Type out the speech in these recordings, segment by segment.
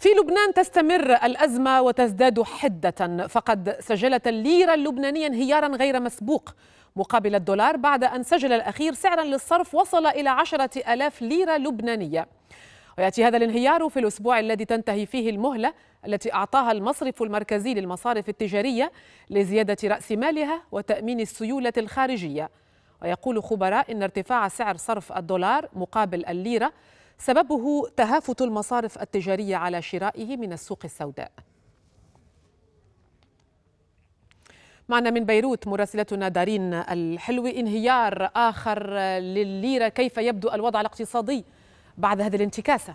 في لبنان تستمر الأزمة وتزداد حدة فقد سجلت الليرة اللبنانية انهيارا غير مسبوق مقابل الدولار بعد أن سجل الأخير سعرا للصرف وصل إلى عشرة ألاف ليرة لبنانية ويأتي هذا الانهيار في الأسبوع الذي تنتهي فيه المهلة التي أعطاها المصرف المركزي للمصارف التجارية لزيادة رأس مالها وتأمين السيولة الخارجية ويقول خبراء إن ارتفاع سعر صرف الدولار مقابل الليرة سببه تهافت المصارف التجارية على شرائه من السوق السوداء معنا من بيروت مراسلتنا دارين الحلوي انهيار آخر للليرة كيف يبدو الوضع الاقتصادي بعد هذه الانتكاسة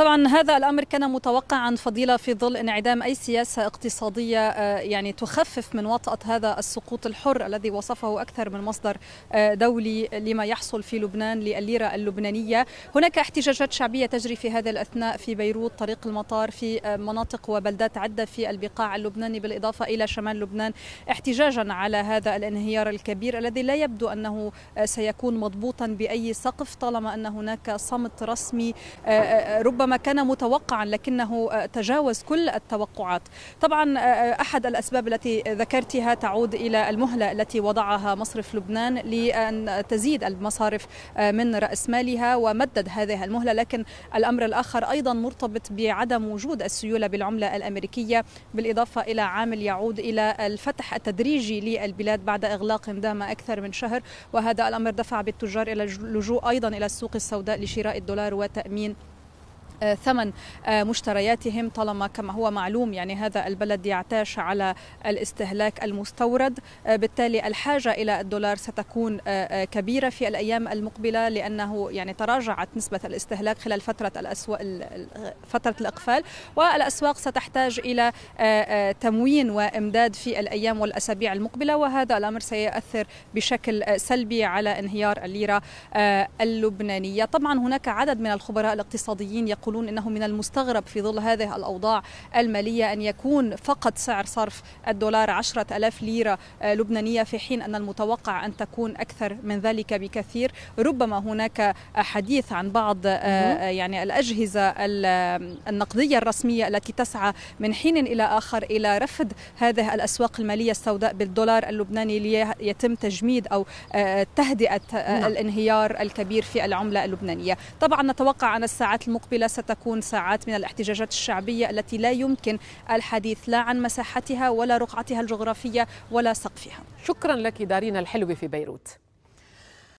طبعا هذا الامر كان متوقعا فضيله في ظل انعدام اي سياسه اقتصاديه آه، يعني تخفف من وطاه هذا السقوط الحر الذي وصفه اكثر من مصدر آه، دولي لما يحصل في لبنان لليره اللبنانيه، هناك احتجاجات شعبيه تجري في هذا الاثناء في بيروت، طريق المطار، في آه، مناطق وبلدات عده في البقاع اللبناني بالاضافه الى شمال لبنان، احتجاجا على هذا الانهيار الكبير الذي لا يبدو انه سيكون مضبوطا باي سقف طالما ان هناك صمت رسمي ربما ربما كان متوقعا لكنه آه، تجاوز كل التوقعات طبعا آه، آه، أحد الأسباب التي ذكرتها تعود إلى المهلة التي وضعها مصرف لبنان لأن تزيد المصارف من رأس مالها ومدد هذه المهلة لكن الأمر الآخر أيضا مرتبط بعدم وجود السيولة بالعملة الأمريكية بالإضافة إلى عامل يعود إلى الفتح التدريجي للبلاد بعد إغلاق دام أكثر من شهر وهذا الأمر دفع بالتجار إلى اللجوء أيضا إلى السوق السوداء لشراء الدولار وتأمين ثمن مشترياتهم طالما كما هو معلوم يعني هذا البلد يعتاش على الاستهلاك المستورد آه، بالتالي الحاجة إلى الدولار ستكون آه، آه، كبيرة في الأيام المقبلة لأنه يعني تراجعت نسبة الاستهلاك خلال فترة الأسواق فترة الإقفال والأسواق ستحتاج إلى تموين وإمداد في الأيام والأسابيع المقبلة وهذا الأمر سيؤثر بشكل سلبي على انهيار الليرة اللبنانية طبعا هناك عدد من الخبراء الاقتصاديين يقولون يقولون انه من المستغرب في ظل هذه الاوضاع الماليه ان يكون فقط سعر صرف الدولار 10000 ليره آه، لبنانيه في حين ان المتوقع ان تكون اكثر من ذلك بكثير ربما هناك حديث عن بعض آه، آه، يعني الاجهزه النقديه الرسميه التي تسعى من حين الى اخر الى رفض هذه الاسواق الماليه السوداء بالدولار اللبناني ليتم تجميد او تهدئه نعم. الانهيار الكبير في العمله اللبنانيه طبعا نتوقع ان الساعات المقبله ستكون ساعات من الاحتجاجات الشعبية التي لا يمكن الحديث لا عن مساحتها ولا رقعتها الجغرافية ولا سقفها شكرا لك دارينا الحلوة في بيروت